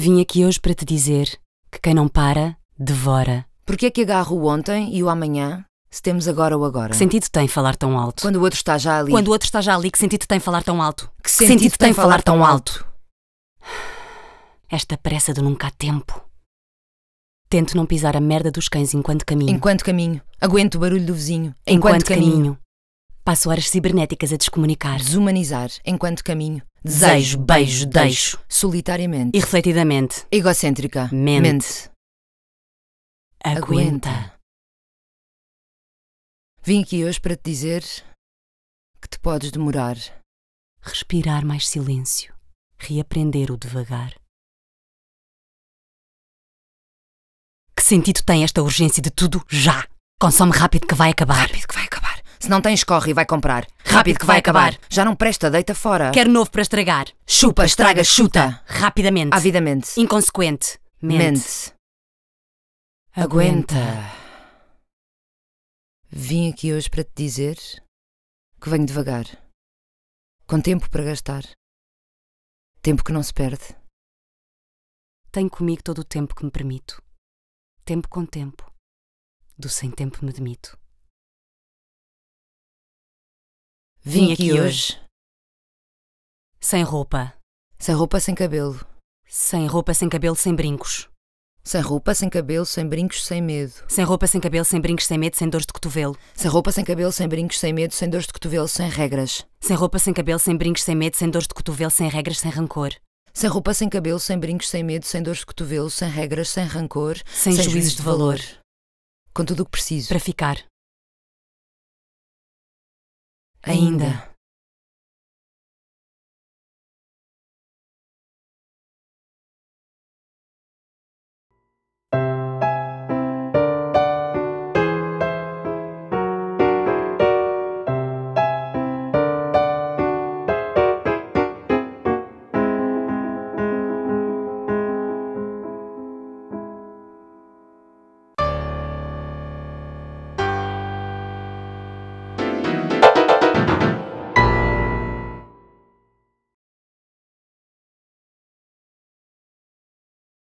Vim aqui hoje para te dizer que quem não para, devora. Porquê é que agarro o ontem e o amanhã, se temos agora ou agora? Que sentido tem falar tão alto? Quando o outro está já ali. Quando o outro está já ali, que sentido tem falar tão alto? Que sentido, tem, falar tão alto? Esta pressa de nunca há tempo. Tento não pisar a merda dos cães enquanto caminho. Enquanto caminho, aguento o barulho do vizinho. Enquanto, caminho. Passo horas cibernéticas a descomunicar. Desumanizar enquanto caminho. Desejo, beijo, deixo. Solitariamente. Irrefletidamente. Egocêntrica. Mente. Mente. Aguenta. Vim aqui hoje para te dizer que te podes demorar. Respirar mais silêncio. Reaprender o devagar. Que sentido tem esta urgência de tudo já? Consome rápido que vai acabar. Rápido que vai acabar. Se não tens, corre e vai comprar. Rápido que vai acabar. Já não presta, deita fora. Quero novo para estragar. Chupa, estraga, chuta. Rapidamente. Avidamente. Inconsequente. Mente. Mente. Aguenta. Vim aqui hoje para te dizer que venho devagar. Com tempo para gastar. Tempo que não se perde. Tenho comigo todo o tempo que me permito. Tempo com tempo. Do sem tempo me demito. Vim aqui hoje. Sem roupa. Sem roupa, sem cabelo. Sem roupa, sem cabelo, sem brincos. Sem roupa, sem cabelo, sem brincos, sem medo. Sem roupa, sem cabelo, sem brincos, sem medo, sem dores de cotovelo. Sem roupa, sem cabelo, sem brincos, sem medo, sem dores de cotovelo, sem regras. Sem roupa, sem cabelo, sem brincos, sem medo, sem dores de cotovelo, sem regras, sem rancor. Sem roupa, sem cabelo, sem brincos, sem medo, sem dor de cotovelo, sem regras, sem rancor. Sem, juízes de valor. Com tudo o que preciso. Para ficar. Ainda.